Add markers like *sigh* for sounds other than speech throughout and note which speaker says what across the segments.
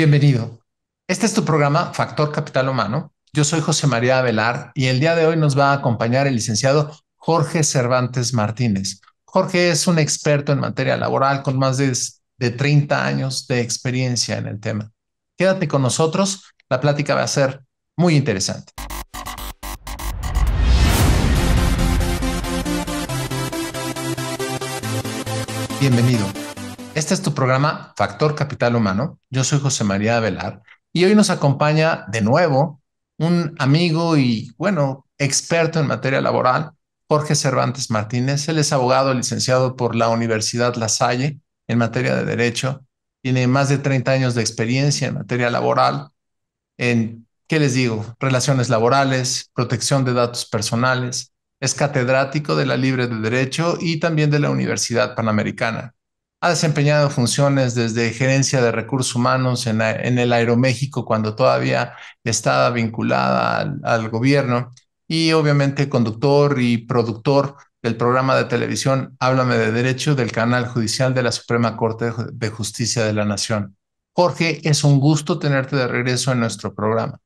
Speaker 1: Bienvenido. Este es tu programa Factor Capital Humano. Yo soy José María Avelar y el día de hoy nos va a acompañar el licenciado Jorge Cervantes Martínez. Jorge es un experto en materia laboral con más de, de 30 años de experiencia en el tema. Quédate con nosotros, la plática va a ser muy interesante. Bienvenido. Este es tu programa Factor Capital Humano. Yo soy José María Velar y hoy nos acompaña de nuevo un amigo y, bueno, experto en materia laboral, Jorge Cervantes Martínez. Él es abogado licenciado por la Universidad La Salle en materia de derecho. Tiene más de 30 años de experiencia en materia laboral, en, ¿qué les digo? Relaciones laborales, protección de datos personales. Es catedrático de la Libre de Derecho y también de la Universidad Panamericana. Ha desempeñado funciones desde gerencia de recursos humanos en, el Aeroméxico cuando todavía estaba vinculada al, al gobierno y obviamente conductor y productor del programa de televisión Háblame de Derecho del canal judicial de la Suprema Corte de Justicia de la Nación. Jorge, es un gusto tenerte de regreso en nuestro programa.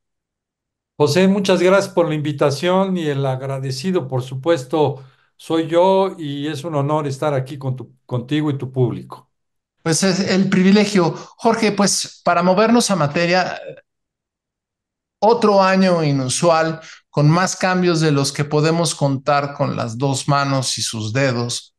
Speaker 1: José, muchas gracias por la
Speaker 2: invitación y el agradecido, por supuesto, soy yo y es un honor estar aquí
Speaker 1: con contigo y tu público. Pues es el privilegio. Jorge, pues para movernos a materia, otro año inusual con más cambios de los que podemos contar con las dos manos y sus dedos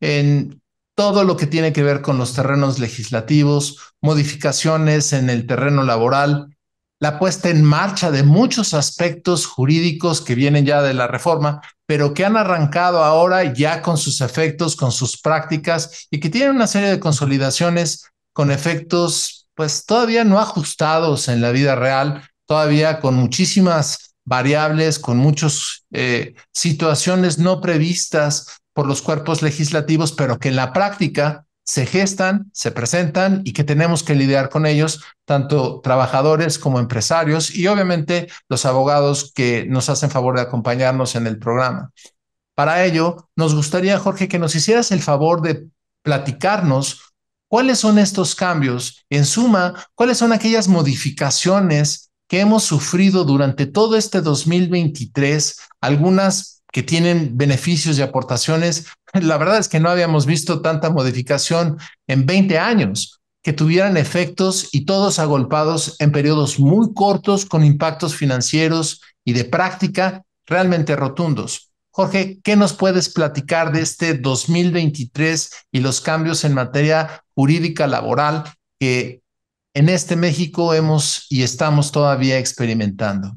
Speaker 1: en todo lo que tiene que ver con los terrenos legislativos, modificaciones en el terreno laboral, la puesta en marcha de muchos aspectos jurídicos que vienen ya de la reforma, pero que han arrancado ahora ya con sus efectos, con sus prácticas y que tienen una serie de consolidaciones con efectos pues todavía no ajustados en la vida real, todavía con muchísimas variables, con muchas eh, situaciones no previstas por los cuerpos legislativos, pero que en la práctica se gestan, se presentan y que tenemos que lidiar con ellos, tanto trabajadores como empresarios y obviamente los abogados que nos hacen favor de acompañarnos en el programa. Para ello, nos gustaría, Jorge, que nos hicieras el favor de platicarnos cuáles son estos cambios, en suma, cuáles son aquellas modificaciones que hemos sufrido durante todo este 2023, algunas que tienen beneficios y aportaciones. *laughs* La verdad es que no habíamos visto tanta modificación en 20 años que tuvieran efectos y todos agolpados en periodos muy cortos con impactos financieros y de práctica realmente rotundos. Jorge, ¿qué nos puedes platicar de este 2023 y los cambios en materia jurídica laboral que en este México hemos y estamos todavía experimentando?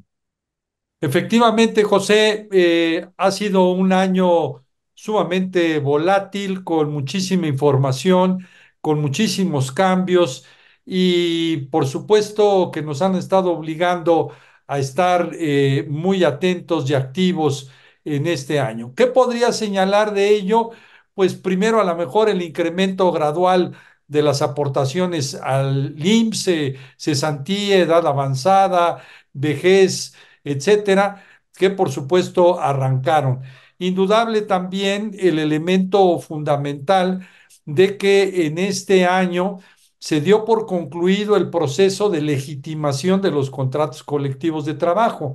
Speaker 2: Efectivamente, José, eh, ha sido un año sumamente volátil, con muchísima información, con muchísimos cambios y por supuesto que nos han estado obligando a estar eh, muy atentos y activos en este año. ¿Qué podría señalar de ello? Pues primero a lo mejor el incremento gradual de las aportaciones al IMSS, eh, cesantía, edad avanzada, vejez, etcétera, que por supuesto arrancaron. Indudable también el elemento fundamental de que en este año se dio por concluido el proceso de legitimación de los contratos colectivos de trabajo.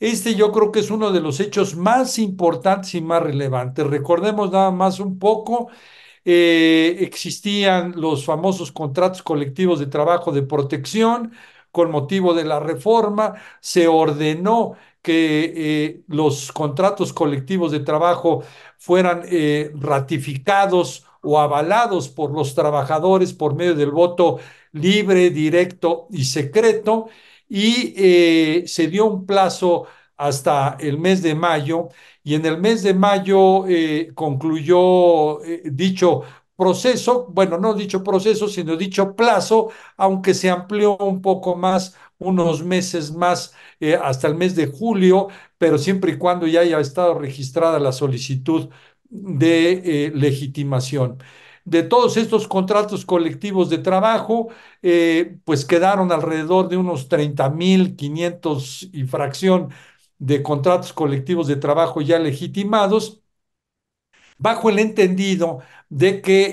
Speaker 2: Este yo creo que es uno de los hechos más importantes y más relevantes. Recordemos nada más un poco, eh, existían los famosos contratos colectivos de trabajo de protección, con motivo de la reforma, se ordenó que eh, los contratos colectivos de trabajo fueran eh, ratificados o avalados por los trabajadores por medio del voto libre, directo y secreto, y eh, se dio un plazo hasta el mes de mayo, y en el mes de mayo concluyó dicho proceso, bueno, no dicho proceso, sino dicho plazo, aunque se amplió un poco más, unos meses más, eh, hasta el mes de julio, pero siempre y cuando ya haya estado registrada la solicitud de eh, legitimación. De todos estos contratos colectivos de trabajo, eh, pues quedaron alrededor de unos 30.500 y fracción de contratos colectivos de trabajo ya legitimados bajo el entendido de que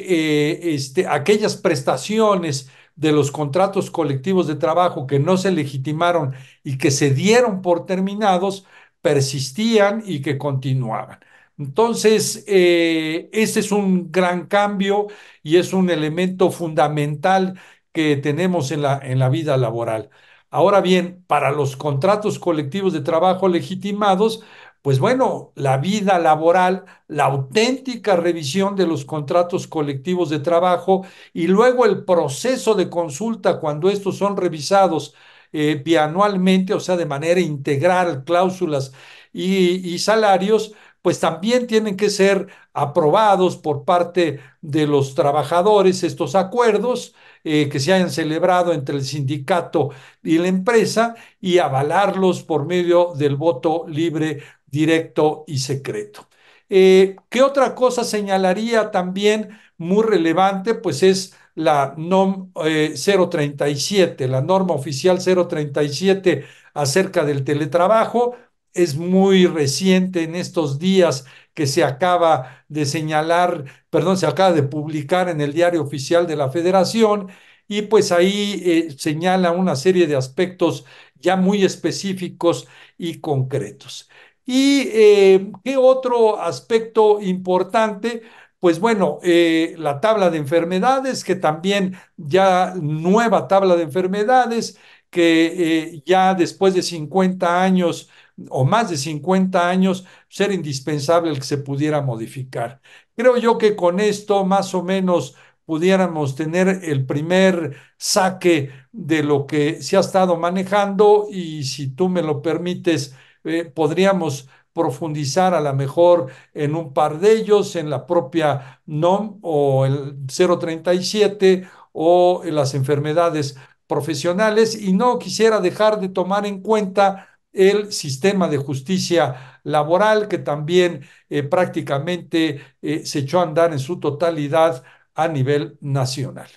Speaker 2: eh, este, aquellas prestaciones de los contratos colectivos de trabajo que no se legitimaron y que se dieron por terminados persistían y que continuaban. Entonces, eh, ese es un gran cambio y es un elemento fundamental que tenemos la, en la vida laboral. Ahora bien, para los contratos colectivos de trabajo legitimados, pues bueno, la vida laboral, la auténtica revisión de los contratos colectivos de trabajo y luego el proceso de consulta cuando estos son revisados eh, bianualmente, o sea, de manera integral, cláusulas y, salarios, pues también tienen que ser aprobados por parte de los trabajadores estos acuerdos eh, que se hayan celebrado entre el sindicato y la empresa y avalarlos por medio del voto libre directo y secreto. Eh, ¿Qué otra cosa señalaría también muy relevante? Pues es la NOM 037, eh, la norma oficial 037 acerca del teletrabajo. Es muy reciente en estos días que se acaba de señalar, perdón, se acaba de publicar en el diario oficial de la federación y pues ahí eh, señala una serie de aspectos ya muy específicos y concretos. ¿Y eh, qué otro aspecto importante? Pues bueno, eh, la tabla de enfermedades, que también ya nueva tabla de enfermedades, que eh, ya después de 50 años o más de 50 años, ser indispensable el que se pudiera modificar. Creo yo que con esto más o menos pudiéramos tener el primer saque de lo que se ha estado manejando y si tú me lo permites, eh, podríamos profundizar a lo mejor en un par de ellos, en la propia NOM o el 037 o en las enfermedades profesionales y no quisiera dejar de tomar en cuenta el sistema de justicia laboral que también eh, prácticamente eh, se echó a andar en su totalidad a nivel nacional.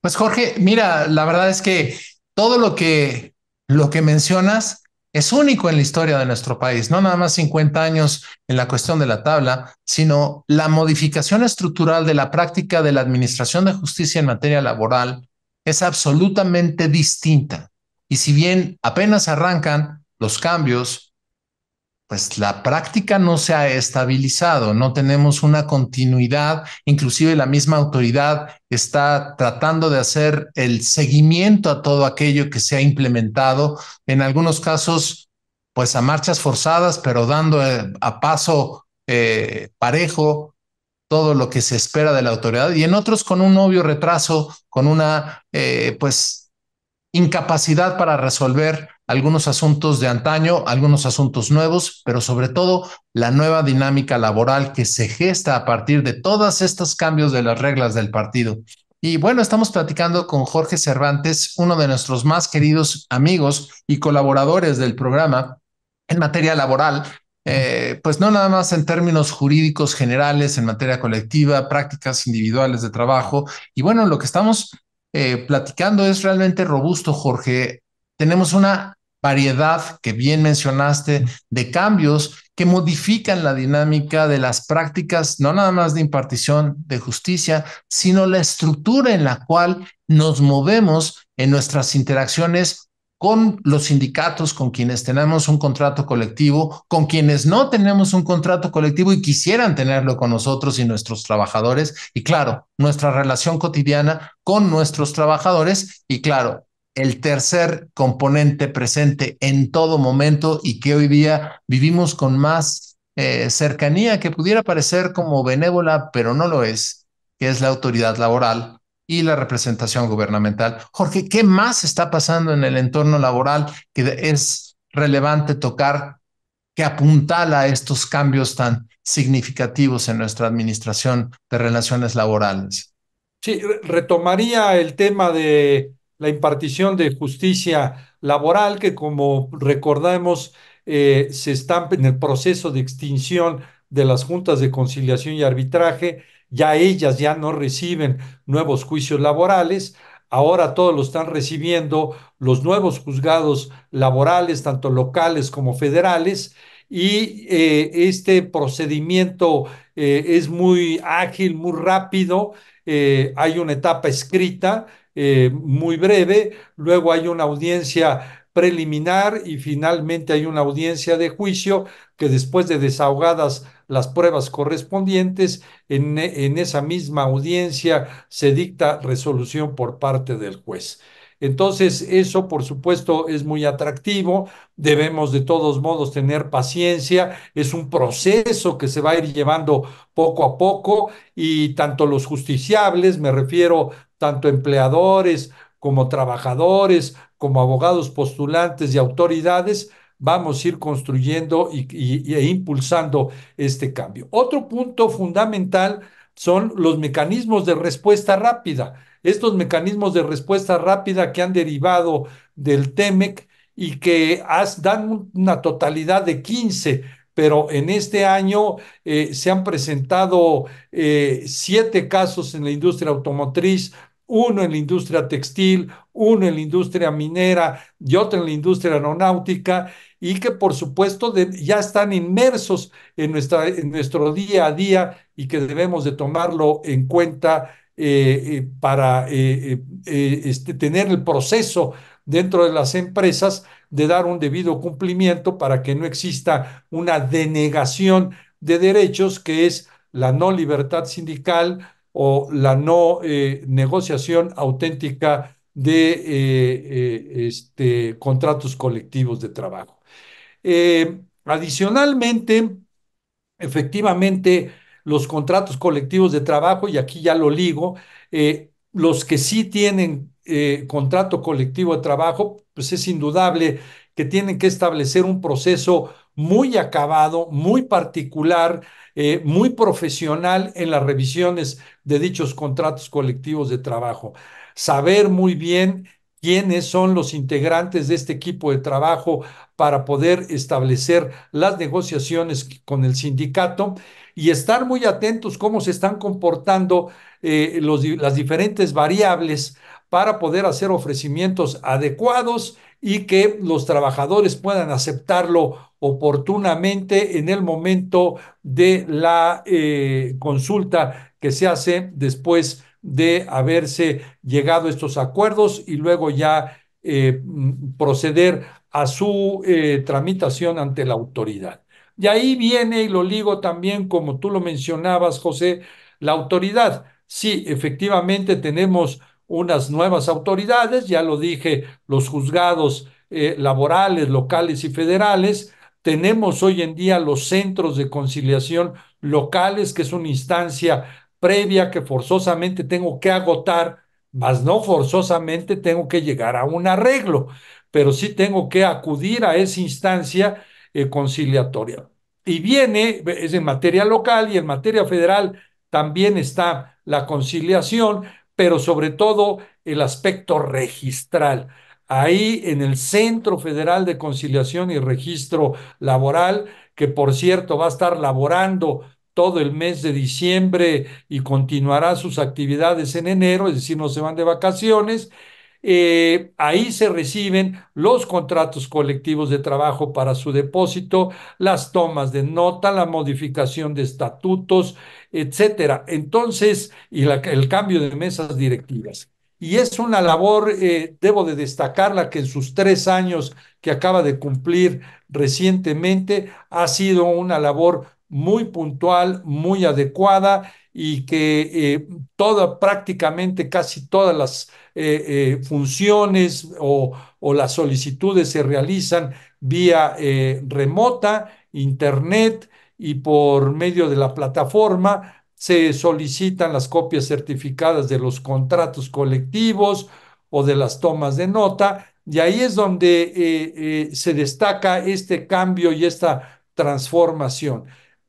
Speaker 1: Pues Jorge, mira, la verdad es que todo lo que, lo que mencionas es único en la historia de nuestro país, no nada más 50 años en la cuestión de la tabla, sino la modificación estructural de la práctica de la Administración de Justicia en materia laboral es absolutamente distinta. Y si bien apenas arrancan los cambios, pues la práctica no se ha estabilizado, no tenemos una continuidad, inclusive la misma autoridad está tratando de hacer el seguimiento a todo aquello que se ha implementado, en algunos casos, pues a marchas forzadas, pero dando eh, a paso eh, parejo todo lo que se espera de la autoridad y en otros con un obvio retraso, con una, eh, pues incapacidad para resolver algunos asuntos de antaño, algunos asuntos nuevos, pero sobre todo la nueva dinámica laboral que se gesta a partir de todos estos cambios de las reglas del partido. Y bueno, estamos platicando con Jorge Cervantes, uno de nuestros más queridos amigos y colaboradores del programa en materia laboral, eh, pues no nada más en términos jurídicos generales, en materia colectiva, prácticas individuales de trabajo. Y bueno, lo que estamos eh, platicando es realmente robusto, Jorge. Tenemos una variedad que bien mencionaste de cambios que modifican la dinámica de las prácticas, no nada más de impartición de justicia, sino la estructura en la cual nos movemos en nuestras interacciones con los sindicatos, con quienes tenemos un contrato colectivo, con quienes no tenemos un contrato colectivo y quisieran tenerlo con nosotros y nuestros trabajadores, y claro, nuestra relación cotidiana con nuestros trabajadores, y claro, el tercer componente presente en todo momento y que hoy día vivimos con más eh, cercanía que pudiera parecer como benévola, pero no lo es, que es la autoridad laboral y la representación gubernamental. Jorge, ¿qué más está pasando en el entorno laboral que es relevante tocar, que apuntala a estos cambios tan significativos en nuestra administración de relaciones laborales?
Speaker 2: Sí, retomaría el tema de la impartición de justicia laboral, que como recordamos, eh, se está en el proceso de extinción de las juntas de conciliación y arbitraje ya ellas ya no reciben nuevos juicios laborales, ahora todos lo están recibiendo los nuevos juzgados laborales, tanto locales como federales, y eh, este procedimiento eh, es muy ágil, muy rápido, eh, hay una etapa escrita muy breve, luego hay una audiencia preliminar y finalmente hay una audiencia de juicio que después de desahogadas las pruebas correspondientes, en, en esa misma audiencia se dicta resolución por parte del juez. Entonces, eso por supuesto es muy atractivo, debemos de todos modos tener paciencia, es un proceso que se va a ir llevando poco a poco y tanto los justiciables, me refiero tanto empleadores como trabajadores, como abogados postulantes y autoridades, vamos a ir construyendo y, e impulsando este cambio. Otro punto fundamental son los mecanismos de respuesta rápida. Estos mecanismos de respuesta rápida que han derivado del TEMEC y que dan una totalidad de 15, pero en este año eh, se han presentado eh, siete casos en la industria automotriz uno en la industria textil, uno en la industria minera y otro en la industria aeronáutica, y que por supuesto ya están inmersos en, nuestra, en nuestro día a día y que debemos de tomarlo en cuenta eh, eh, para eh, este, tener el proceso dentro de las empresas de dar un debido cumplimiento para que no exista una denegación de derechos que es la no libertad sindical, o la no eh, negociación auténtica de eh, eh, este, contratos colectivos de trabajo. adicionalmente, efectivamente, los contratos colectivos de trabajo, y aquí ya lo ligo, los que sí tienen contrato colectivo de trabajo, pues es indudable que tienen que establecer un proceso muy acabado, muy particular, eh, muy profesional en las revisiones de dichos contratos colectivos de trabajo. Saber muy bien quiénes son los integrantes de este equipo de trabajo para poder establecer las negociaciones con el sindicato y estar muy atentos cómo se están comportando eh, las diferentes variables para poder hacer ofrecimientos adecuados y que los trabajadores puedan aceptarlo oportunamente en el momento de la eh, consulta que se hace después de haberse llegado a estos acuerdos y luego ya eh, mm, proceder a su eh, tramitación ante la autoridad. Y ahí viene, y lo ligo también, como tú lo mencionabas, José, la autoridad. Sí, efectivamente tenemos unas nuevas autoridades, ya lo dije, los juzgados eh, laborales, locales y federales. Tenemos hoy en día los centros de conciliación locales, que es una instancia previa que forzosamente tengo que agotar, mas no forzosamente tengo que llegar a un arreglo, pero sí tengo que acudir a esa instancia eh, conciliatoria. Y viene, es en materia local y en materia federal también está la conciliación, pero sobre todo el aspecto registral. Ahí en el Centro Federal de Conciliación y Registro Laboral, que por cierto va a estar laborando todo el mes de diciembre y continuará sus actividades en enero, es decir, no se van de vacaciones, eh, ahí se reciben los contratos colectivos de trabajo para su depósito, las tomas de nota, la modificación de estatutos, etcétera. Entonces, y el cambio de mesas directivas. Y es una labor, eh, debo de destacarla, que en sus tres años que acaba de cumplir recientemente, ha sido una labor muy puntual, muy adecuada y que eh, toda, prácticamente casi todas las eh, eh, funciones o, las solicitudes se realizan vía remota, internet y por medio de la plataforma se solicitan las copias certificadas de los contratos colectivos o de las tomas de nota. Y ahí es donde se destaca este cambio y esta transformación.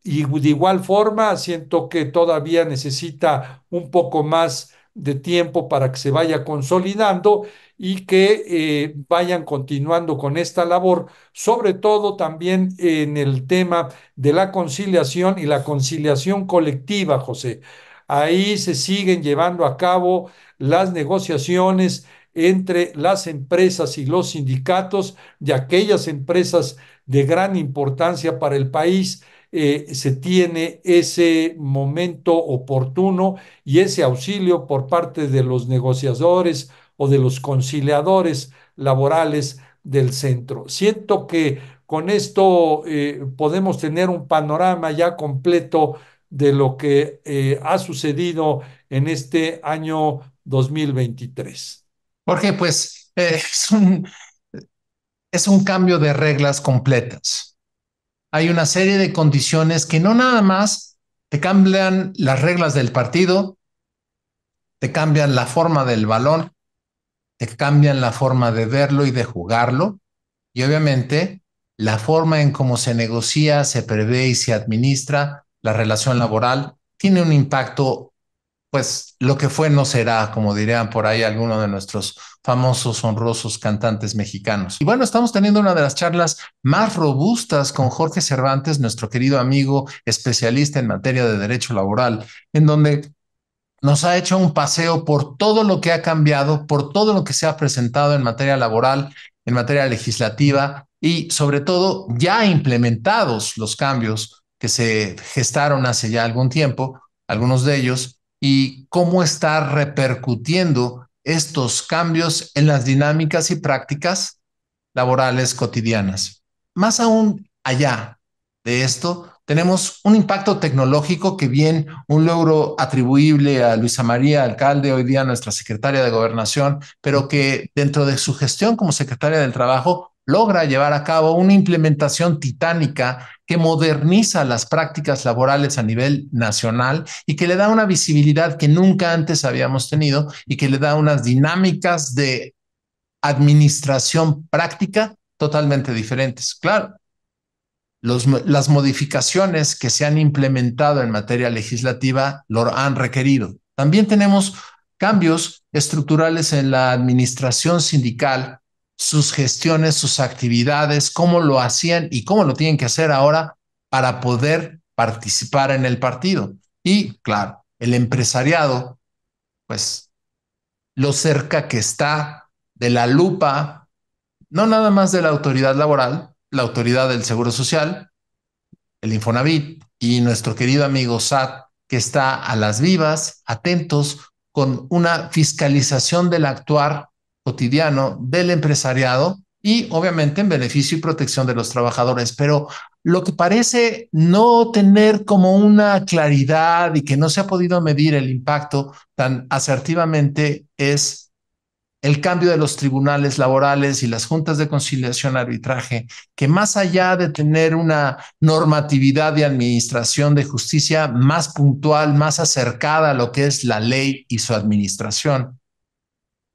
Speaker 2: Y de igual forma, siento que todavía necesita un poco más de tiempo para que se vaya consolidando y que eh, vayan continuando con esta labor, sobre todo también en el tema de la conciliación y la conciliación colectiva, José. Ahí se siguen llevando a cabo las negociaciones entre las empresas y los sindicatos de aquellas empresas de gran importancia para el país eh, se tiene ese momento oportuno y ese auxilio por parte de los negociadores o de los conciliadores laborales del centro. Siento que con esto eh, podemos tener un panorama ya completo de lo que eh, ha sucedido en este año 2023.
Speaker 1: Jorge, pues es, es un cambio de reglas completas hay una serie de condiciones que no nada más te cambian las reglas del partido, te cambian la forma del balón, te cambian la forma de verlo y de jugarlo, y obviamente la forma en cómo se negocia, se prevé y se administra la relación laboral tiene un impacto, pues lo que fue no será, como dirían por ahí algunos de nuestros famosos, honrosos cantantes mexicanos. Y bueno, estamos teniendo una de las charlas más robustas con Jorge Cervantes, nuestro querido amigo especialista en materia de derecho laboral, en donde nos ha hecho un paseo por todo lo que ha cambiado, por todo lo que se ha presentado en materia laboral, en materia legislativa y sobre todo ya implementados los cambios que se gestaron hace ya algún tiempo, algunos de ellos, y cómo está repercutiendo estos cambios en las dinámicas y prácticas laborales cotidianas. Más aún allá de esto, tenemos un impacto tecnológico que bien un logro atribuible a Luisa María, alcalde, hoy día nuestra secretaria de gobernación, pero que dentro de su gestión como secretaria del trabajo logra llevar a cabo una implementación titánica que moderniza las prácticas laborales a nivel nacional y que le da una visibilidad que nunca antes habíamos tenido y que le da unas dinámicas de administración práctica totalmente diferentes. Claro, las modificaciones que se han implementado en materia legislativa lo han requerido. También tenemos cambios estructurales en la administración sindical sus gestiones, sus actividades, cómo lo hacían y cómo lo tienen que hacer ahora para poder participar en el partido. Y claro, el empresariado, pues lo cerca que está de la lupa, no nada más de la autoridad laboral, la autoridad del Seguro Social, el Infonavit y nuestro querido amigo SAT, que está a las vivas, atentos, con una fiscalización del actuar cotidiano del empresariado y obviamente en beneficio y protección de los trabajadores. Pero lo que parece no tener como una claridad y que no se ha podido medir el impacto tan asertivamente es el cambio de los tribunales laborales y las juntas de conciliación arbitraje, que más allá de tener una normatividad de administración de justicia más puntual, más acercada a lo que es la ley y su administración,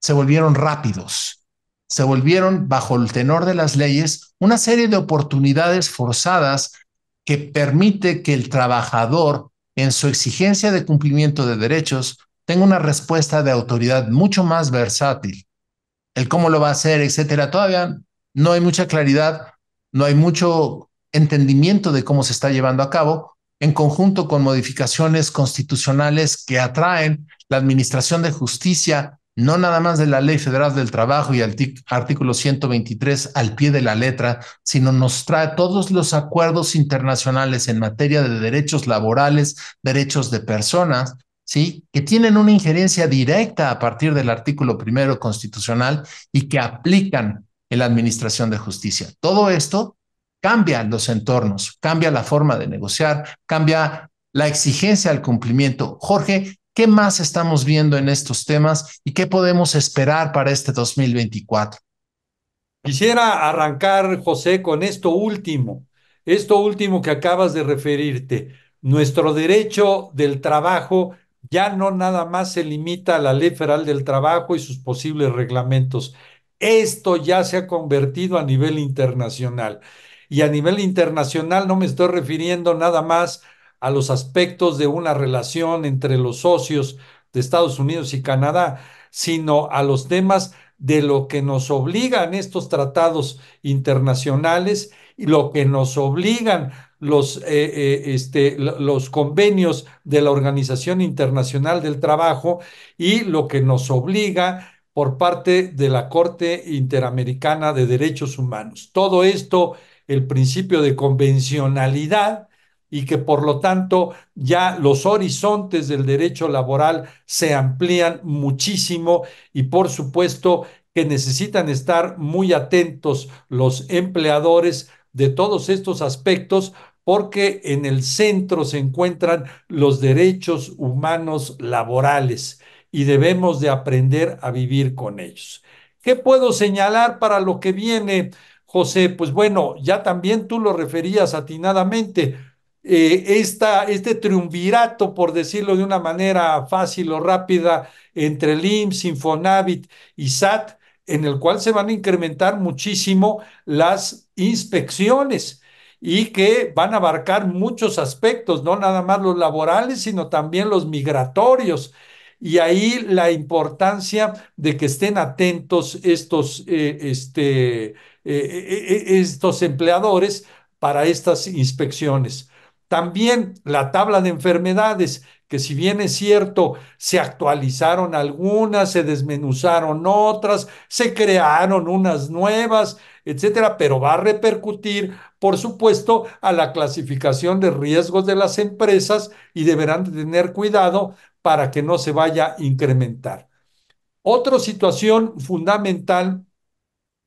Speaker 1: se volvieron rápidos, se volvieron, bajo el tenor de las leyes, una serie de oportunidades forzadas que permite que el trabajador, en su exigencia de cumplimiento de derechos, tenga una respuesta de autoridad mucho más versátil. El cómo lo va a hacer, etcétera, todavía no hay mucha claridad, no hay mucho entendimiento de cómo se está llevando a cabo, en conjunto con modificaciones constitucionales que atraen la Administración de Justicia no nada más de la Ley Federal del Trabajo y el artículo 123 al pie de la letra, sino nos trae todos los acuerdos internacionales en materia de derechos laborales, derechos de personas, ¿sí? que tienen una injerencia directa a partir del artículo primero constitucional y que aplican en la Administración de Justicia. Todo esto cambia los entornos, cambia la forma de negociar, cambia la exigencia al cumplimiento. Jorge, ¿Qué más estamos viendo en estos temas y qué podemos esperar para este 2024?
Speaker 2: Quisiera arrancar, José, con esto último, esto último que acabas de referirte. Nuestro derecho del trabajo ya no nada más se limita a la ley federal del trabajo y sus posibles reglamentos. Esto ya se ha convertido a nivel internacional. Y a nivel internacional no me estoy refiriendo nada más a a los aspectos de una relación entre los socios de Estados Unidos y Canadá, sino a los temas de lo que nos obligan estos tratados internacionales y lo que nos obligan los, eh, eh, este, los convenios de la Organización Internacional del Trabajo y lo que nos obliga por parte de la Corte Interamericana de Derechos Humanos. Todo esto, el principio de convencionalidad, y que por lo tanto ya los horizontes del derecho laboral se amplían muchísimo y por supuesto que necesitan estar muy atentos los empleadores de todos estos aspectos porque en el centro se encuentran los derechos humanos laborales y debemos de aprender a vivir con ellos. ¿Qué puedo señalar para lo que viene, José? Pues bueno, ya también tú lo referías atinadamente eh, esta, este triunvirato, por decirlo de una manera fácil o rápida, entre el IMSS, Infonavit y SAT, en el cual se van a incrementar muchísimo las inspecciones y que van a abarcar muchos aspectos, no nada más los laborales, sino también los migratorios. Y ahí la importancia de que estén atentos estos, eh, este, eh, estos empleadores para estas inspecciones. También la tabla de enfermedades, que si bien es cierto, se actualizaron algunas, se desmenuzaron otras, se crearon unas nuevas, etcétera, pero va a repercutir, por supuesto, a la clasificación de riesgos de las empresas y deberán tener cuidado para que no se vaya a incrementar. Otra situación fundamental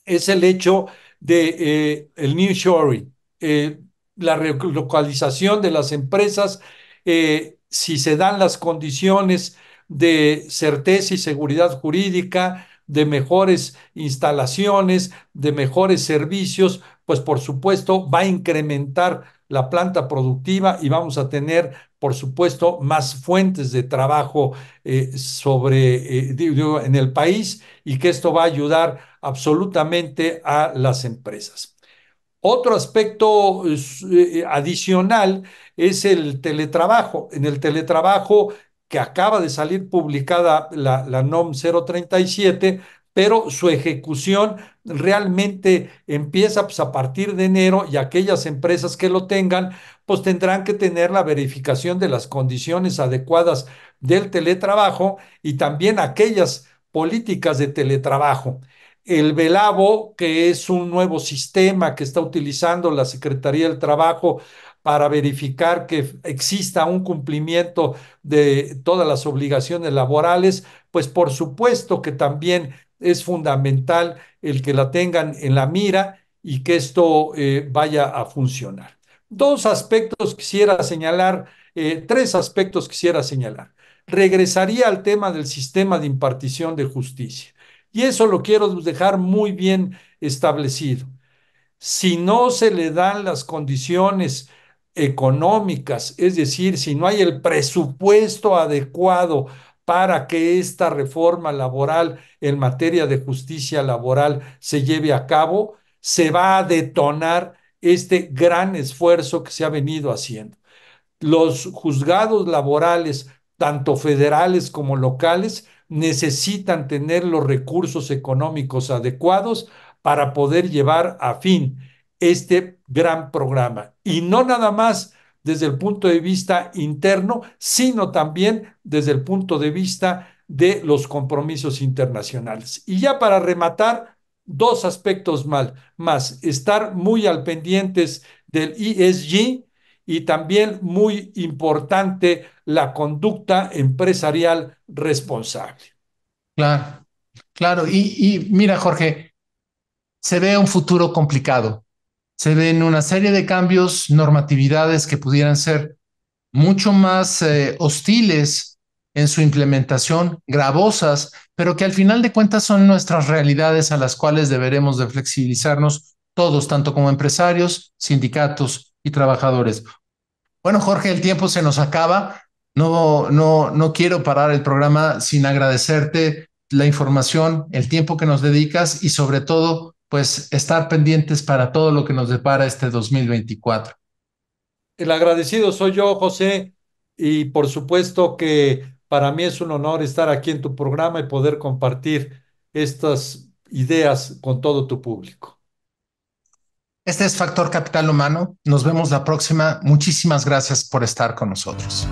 Speaker 2: es el hecho de New eh, el la relocalización de las empresas, eh, si se dan las condiciones de certeza y seguridad jurídica, de mejores instalaciones, de mejores servicios, pues por supuesto va a incrementar la planta productiva y vamos a tener, por supuesto, más fuentes de trabajo eh, sobre, eh, en el país y que esto va a ayudar absolutamente a las empresas. Otro aspecto eh, eh, adicional es el teletrabajo. En el teletrabajo que acaba de salir publicada la, NOM 037, pero su ejecución realmente empieza pues, a partir de enero y aquellas empresas que lo tengan, pues tendrán que tener la verificación de las condiciones adecuadas del teletrabajo y también aquellas políticas de teletrabajo el Velabo, que es un nuevo sistema que está utilizando la Secretaría del Trabajo para verificar que exista un cumplimiento de todas las obligaciones laborales, pues por supuesto que también es fundamental el que la tengan en la mira y que esto eh, vaya a funcionar. Dos aspectos quisiera señalar, eh, tres aspectos quisiera señalar. Regresaría al tema del sistema de impartición de justicia. Y eso lo quiero dejar muy bien establecido. Si no se le dan las condiciones económicas, es decir, si no hay el presupuesto adecuado para que esta reforma laboral en materia de justicia laboral se lleve a cabo, se va a detonar este gran esfuerzo que se ha venido haciendo. Los juzgados laborales tanto federales como locales, necesitan tener los recursos económicos adecuados para poder llevar a fin este gran programa. Y no nada más desde el punto de vista interno, sino también desde el punto de vista de los compromisos internacionales. Y ya para rematar, dos aspectos más, estar muy al pendientes del ESG, y también muy importante la conducta empresarial responsable.
Speaker 1: Claro, claro. Y, mira, Jorge, se ve un futuro complicado. Se ven una serie de cambios, normatividades que pudieran ser mucho más eh, hostiles en su implementación, gravosas, pero que al final de cuentas son nuestras realidades a las cuales deberemos de flexibilizarnos todos, tanto como empresarios, sindicatos, y trabajadores. Bueno, Jorge, el tiempo se nos acaba. No, no, no quiero parar el programa sin agradecerte la información, el tiempo que nos dedicas y sobre todo, pues estar pendientes para todo lo que nos depara este 2024.
Speaker 2: El agradecido soy yo, José, y por supuesto que para mí es un honor estar aquí en tu programa y poder compartir estas ideas con todo
Speaker 1: tu público. Este es Factor Capital Humano. Nos vemos la próxima. Muchísimas gracias por estar con nosotros.